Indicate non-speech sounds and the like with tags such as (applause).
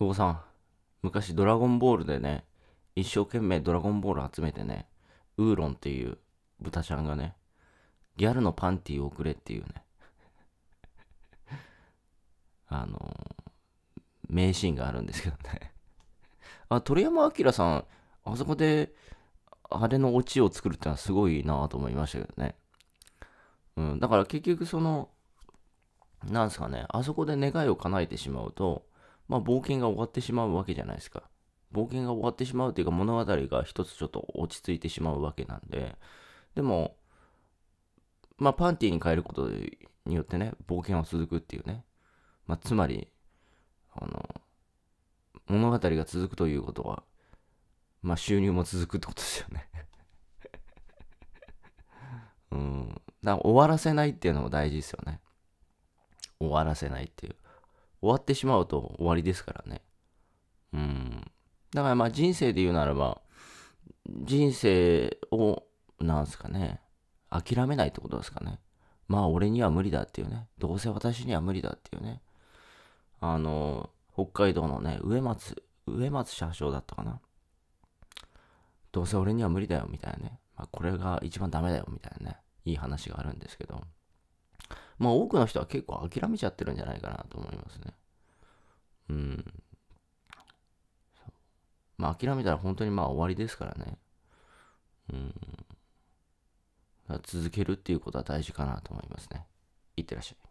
久保さん、昔ドラゴンボールでね、一生懸命ドラゴンボール集めてね、ウーロンっていう豚ちゃんがね、ギャルのパンティーをくれっていうね、(laughs) あのー、名シーンがあるんですけどねあ、鳥山明さん、あそこで、あれのオチを作るってのはすごいなと思いましたけどね。うん、だから結局その、なんすかね、あそこで願いを叶えてしまうと、まあ、冒険が終わってしまうわけじゃないですか。冒険が終わってしまうというか物語が一つちょっと落ち着いてしまうわけなんで、でも、まあ、パンティーに変えることによってね、冒険は続くっていうね。まあ、つまり、あの、物語が続くということは、まあ、収入も続くってことですよね (laughs) うん。だから終わらせないっていうのも大事ですよね。終わらせないっていう。終わってしまうと終わりですからね。うん。だからまあ人生で言うならば、人生を、なんすかね、諦めないってことですかね。まあ俺には無理だっていうね。どうせ私には無理だっていうね。あの、北海道のね、植松、植松社長だったかな。どうせ俺には無理だよみたいなね。まあこれが一番ダメだよみたいなね。いい話があるんですけど。まあ多くの人は結構諦めちゃってるんじゃないかなと思いますね。うん。まあ諦めたら本当にまあ終わりですからね。うん。続けるっていうことは大事かなと思いますね。いってらっしゃい。